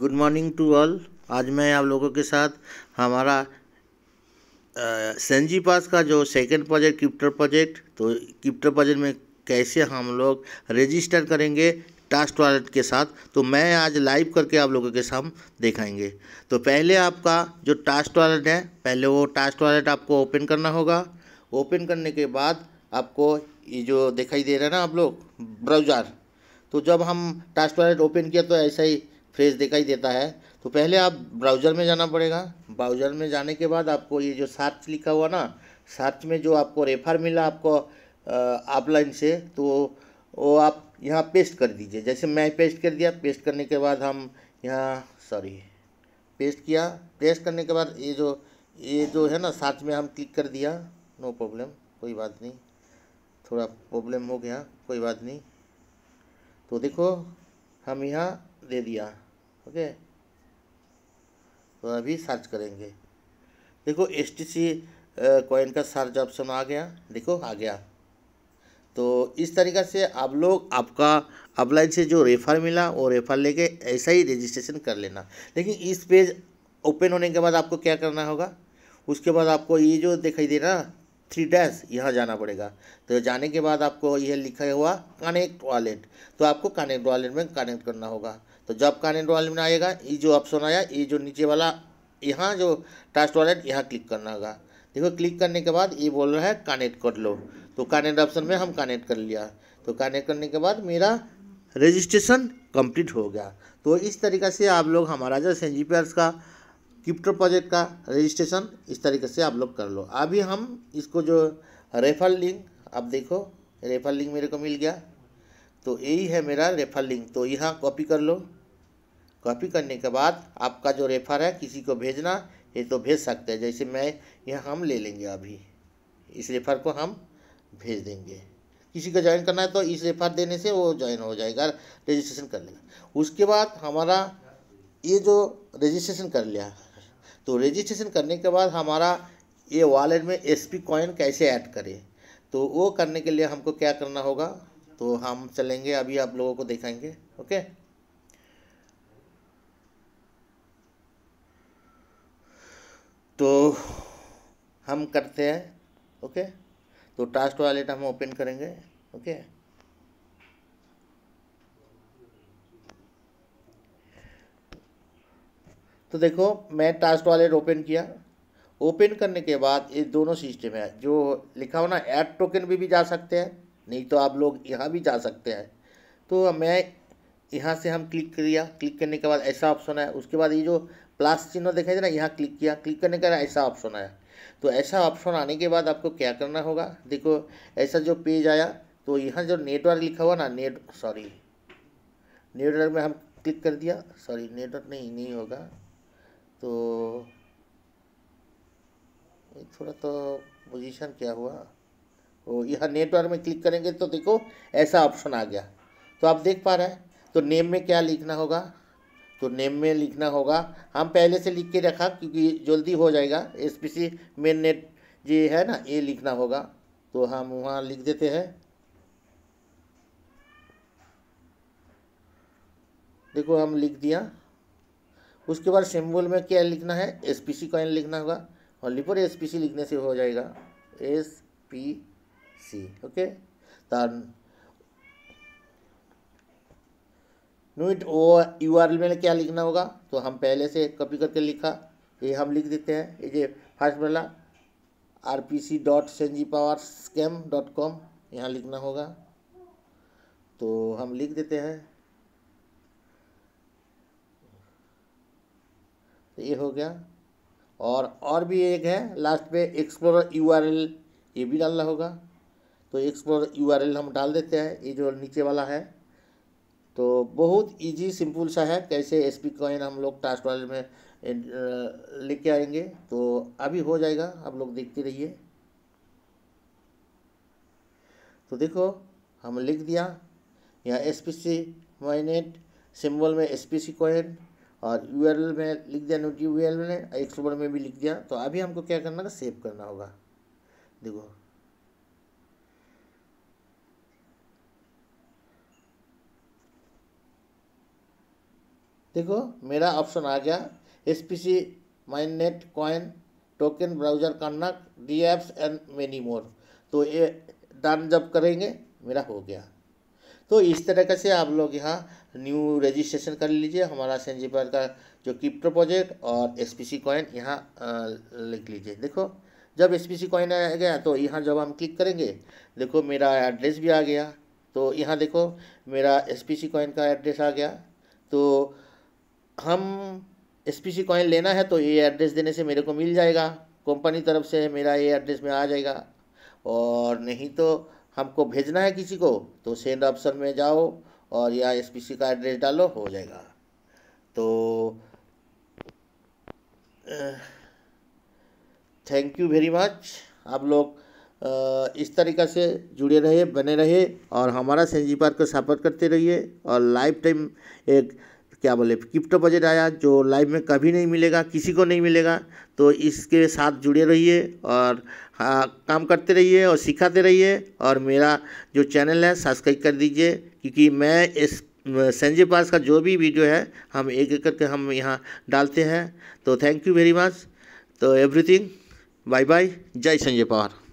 good morning to all आज मैं आप लोगों के साथ हमारा सेंजी पास का जो सेकेंड प्रोजेक्ट क्रिप्टर प्रोजेक्ट तो क्रिप्टर प्रोजेक्ट में कैसे हम लोग रजिस्टर करेंगे टास्क वॉलेट के साथ तो मैं आज लाइव करके आप लोगों के साथ दिखाएंगे तो पहले आपका जो टास्क वॉलेट है पहले वो टास्क वॉलेट आपको ओपन करना होगा ओपन करने के बाद आपको ये जो दिखाई दे रहा है ना आप लोग ब्राउज़र तो जब हम टास्क वॉलेट ओपन किया तो ऐसा ही फ्रेज दिखाई देता है तो पहले आप ब्राउज़र में जाना पड़ेगा ब्राउज़र में जाने के बाद आपको ये जो सार्च लिखा हुआ ना सार्च में जो आपको रेफर मिला आपको ऑफलाइन से तो वो आप यहाँ पेस्ट कर दीजिए जैसे मैं पेस्ट कर दिया पेस्ट करने के बाद हम यहाँ सॉरी पेस्ट किया पेस्ट करने के बाद ये जो ये जो है ना सर्च में हम क्लिक कर दिया नो प्रॉब्लम कोई बात नहीं थोड़ा प्रॉब्लम हो गया कोई बात नहीं तो देखो हम यहाँ दे दिया ओके तो अभी सर्च करेंगे देखो एस टी सी कॉइन का सर्च ऑप्शन आ गया देखो आ गया तो इस तरीक़ा से आप लोग आपका अपलाइन से जो रेफर मिला वो रेफर लेके ऐसा ही रजिस्ट्रेशन कर लेना लेकिन इस पेज ओपन होने के बाद आपको क्या करना होगा उसके बाद आपको ये जो दिखाई दे रहा थ्री डैश यहाँ जाना पड़ेगा तो जाने के बाद आपको यह लिखा हुआ कनेक्ट वॉलेट तो आपको कनेक्ट वॉलेट में कनेक्ट करना होगा तो जॉब कार्ड में आएगा ये जो ऑप्शन आया ये जो नीचे वाला यहाँ जो टास्ट वॉलेट यहाँ क्लिक करना होगा देखो क्लिक करने के बाद ये बोल रहा है कनेक्ट कर लो तो कनेक्ट ऑप्शन में हम कनेक्ट कर लिया तो कनेक्ट करने के बाद मेरा रजिस्ट्रेशन कंप्लीट हो गया तो इस तरीके से आप लोग हमारा जो सेंजी जी का क्रिप्टो प्रोजेक्ट का रजिस्ट्रेशन इस तरीके से आप लोग कर लो अभी हम इसको जो रेफर लिंक आप देखो रेफर लिंक मेरे को मिल गया तो यही है मेरा रेफर लिंक तो यहाँ कॉपी कर लो कॉपी करने के बाद आपका जो रेफर है किसी को भेजना ये तो भेज सकते हैं जैसे मैं यह हम ले लेंगे अभी इस रेफर को हम भेज देंगे किसी को ज्वाइन करना है तो इस रेफर देने से वो ज्वाइन हो जाएगा रजिस्ट्रेशन कर लेगा उसके बाद हमारा ये जो रजिस्ट्रेशन कर लिया तो रजिस्ट्रेशन करने के बाद हमारा ये वॉलेट में एस पी कॉइन कैसे ऐड करें तो वो करने के लिए हमको क्या करना होगा तो हम चलेंगे अभी आप लोगों को दिखाएंगे ओके तो हम करते हैं ओके तो टास्क वॉलेट हम ओपन करेंगे ओके तो देखो मैं टास्क वॉलेट ओपन किया ओपन करने के बाद ये दोनों सिस्टम है जो लिखा हो ना ऐड टोकन भी, भी जा सकते हैं नहीं तो आप लोग यहाँ भी जा सकते हैं तो मैं यहाँ से हम क्लिक किया क्लिक करने के बाद ऐसा ऑप्शन आया उसके बाद ये जो प्लस चिन्ह दिखाई जाए ना यहाँ क्लिक किया क्लिक करने के बाद ऐसा ऑप्शन आया तो ऐसा ऑप्शन आने के बाद आपको क्या करना होगा देखो ऐसा जो पेज आया तो यहाँ जो नेटवर्क लिखा हुआ ना नेट सॉरी नेटवर्क में हम क्लिक कर दिया सॉरी नेटवर्क नहीं नहीं होगा तो थोड़ा तो पोजीशन क्या हुआ वो यहाँ नेटवर्क में क्लिक करेंगे तो देखो ऐसा ऑप्शन आ गया तो आप देख पा रहे हैं तो नेम में क्या लिखना होगा तो नेम में लिखना होगा हम पहले से लिख के रखा क्योंकि जल्दी हो जाएगा S P C mainnet ये है ना ये लिखना होगा तो हम वहाँ लिख देते हैं देखो हम लिख दिया उसके बाद सिंबल में क्या लिखना है एस पी सी कॉइन लिखना होगा और फॉर एस पी सी लिखने से हो जाएगा एस पी सी ओके तार नोट वो यू आर में क्या लिखना होगा तो हम पहले से कॉपी करके लिखा ये हम लिख देते हैं ये जो फर्स्ट वाला आर पी सी डॉट सेंजी जी पावर स्कैम डॉट कॉम यहाँ लिखना होगा तो हम लिख देते हैं तो ये हो गया और और भी एक है लास्ट पे एक्सप्लोर यू आर एल ये भी डालना होगा तो एक्सप्लोर यू आर एल हम डाल देते हैं ये जो नीचे वाला है तो बहुत इजी सिंपल सा है कैसे एस पी कॉइन हम लोग टास्क वाले में लेके आएंगे तो अभी हो जाएगा आप लोग देखते रहिए तो देखो हम लिख दिया यहाँ S P C mainnet symbol में एस पी सी कॉइन और यू एल में लिख दिया नोट यू एल में एक्सपोर्ट में भी लिख दिया तो अभी हमको क्या करना है सेव करना होगा देखो देखो मेरा ऑप्शन आ गया S P C mainnet coin token browser connect D apps and many more तो ये दान जब करेंगे मेरा हो गया तो इस तरह से आप लोग यहाँ न्यू रजिस्ट्रेशन कर लीजिए हमारा सेंजीपर का जो क्रिप्टो प्रोजेक्ट और एस पी सी कॉइन यहाँ लिख लीजिए देखो जब एस पी सी कॉइन आ गया तो यहाँ जब हम क्लिक करेंगे देखो मेरा एड्रेस भी आ गया तो यहाँ देखो मेरा एस पी सी कॉइन का एड्रेस आ गया तो हम एस पी सी कॉइन लेना है तो ये एड्रेस देने से मेरे को मिल जाएगा कंपनी तरफ से मेरा ये एड्रेस में आ जाएगा और नहीं तो हमको भेजना है किसी को तो सेंड ऑप्शन में जाओ और या एस पी सी का एड्रेस डालो हो जाएगा तो थैंक यू वेरी मच आप लोग इस तरीक़ा से जुड़े रहे बने रहे और हमारा पार्क को सपोर्ट करते रहिए और लाइफ टाइम एक क्या बोले क्रिप्टो बजट आया जो लाइव में कभी नहीं मिलेगा किसी को नहीं मिलेगा तो इसके साथ जुड़े रहिए और हाँ काम करते रहिए और सिखाते रहिए और मेरा जो चैनल है सब्सक्राइब कर दीजिए क्योंकि मैं इस संजय पास का जो भी वीडियो है हम एक एक करके हम यहाँ डालते हैं तो थैंक यू वेरी मच तो everything bye bye Jai Sanjay Pawar